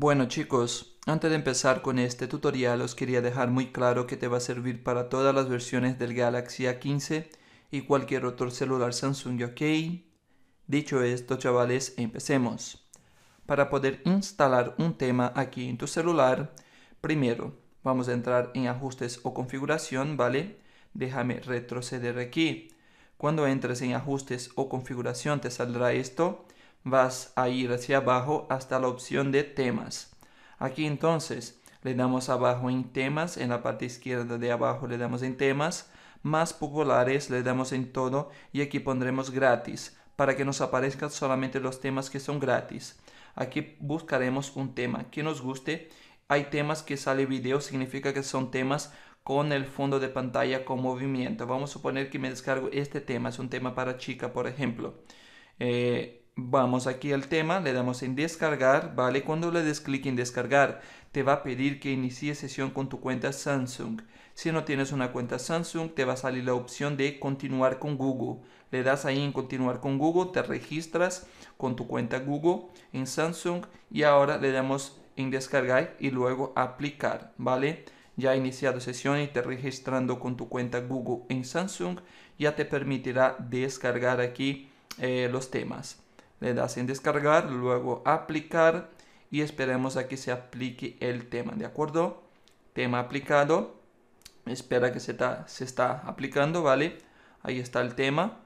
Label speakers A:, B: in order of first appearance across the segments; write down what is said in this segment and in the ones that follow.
A: Bueno chicos, antes de empezar con este tutorial os quería dejar muy claro que te va a servir para todas las versiones del Galaxy A15 y cualquier otro celular Samsung, ¿ok? Dicho esto chavales, empecemos. Para poder instalar un tema aquí en tu celular, primero vamos a entrar en ajustes o configuración, ¿vale? Déjame retroceder aquí. Cuando entres en ajustes o configuración te saldrá esto vas a ir hacia abajo hasta la opción de temas. Aquí entonces le damos abajo en temas, en la parte izquierda de abajo le damos en temas, más populares le damos en todo y aquí pondremos gratis para que nos aparezcan solamente los temas que son gratis. Aquí buscaremos un tema que nos guste. Hay temas que sale video, significa que son temas con el fondo de pantalla con movimiento. Vamos a suponer que me descargo este tema, es un tema para chica, por ejemplo. Eh, Vamos aquí al tema, le damos en descargar, ¿vale? Cuando le des clic en descargar, te va a pedir que inicie sesión con tu cuenta Samsung. Si no tienes una cuenta Samsung, te va a salir la opción de continuar con Google. Le das ahí en continuar con Google, te registras con tu cuenta Google en Samsung y ahora le damos en descargar y luego aplicar, ¿vale? Ya iniciado sesión y te registrando con tu cuenta Google en Samsung, ya te permitirá descargar aquí eh, los temas le das en descargar, luego aplicar y esperemos a que se aplique el tema, ¿de acuerdo? Tema aplicado, espera que se, está se está aplicando, ¿vale? Ahí está el tema,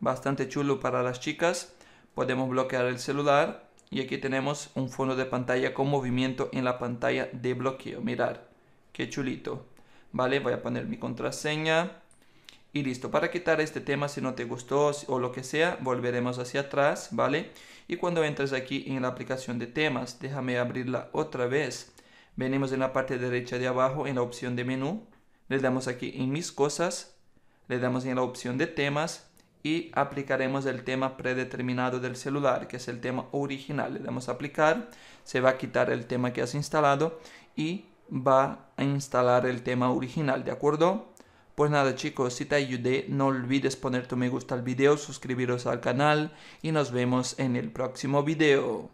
A: bastante chulo para las chicas, podemos bloquear el celular y aquí tenemos un fondo de pantalla con movimiento en la pantalla de bloqueo, mirar, qué chulito, ¿vale? Voy a poner mi contraseña y listo. Para quitar este tema, si no te gustó o lo que sea, volveremos hacia atrás, ¿vale? Y cuando entres aquí en la aplicación de temas, déjame abrirla otra vez. Venimos en la parte derecha de abajo en la opción de menú. Le damos aquí en mis cosas. Le damos en la opción de temas y aplicaremos el tema predeterminado del celular, que es el tema original. Le damos a aplicar, se va a quitar el tema que has instalado y va a instalar el tema original, ¿de acuerdo? Pues nada chicos, si te ayudé, no olvides poner tu me gusta al video, suscribiros al canal y nos vemos en el próximo video.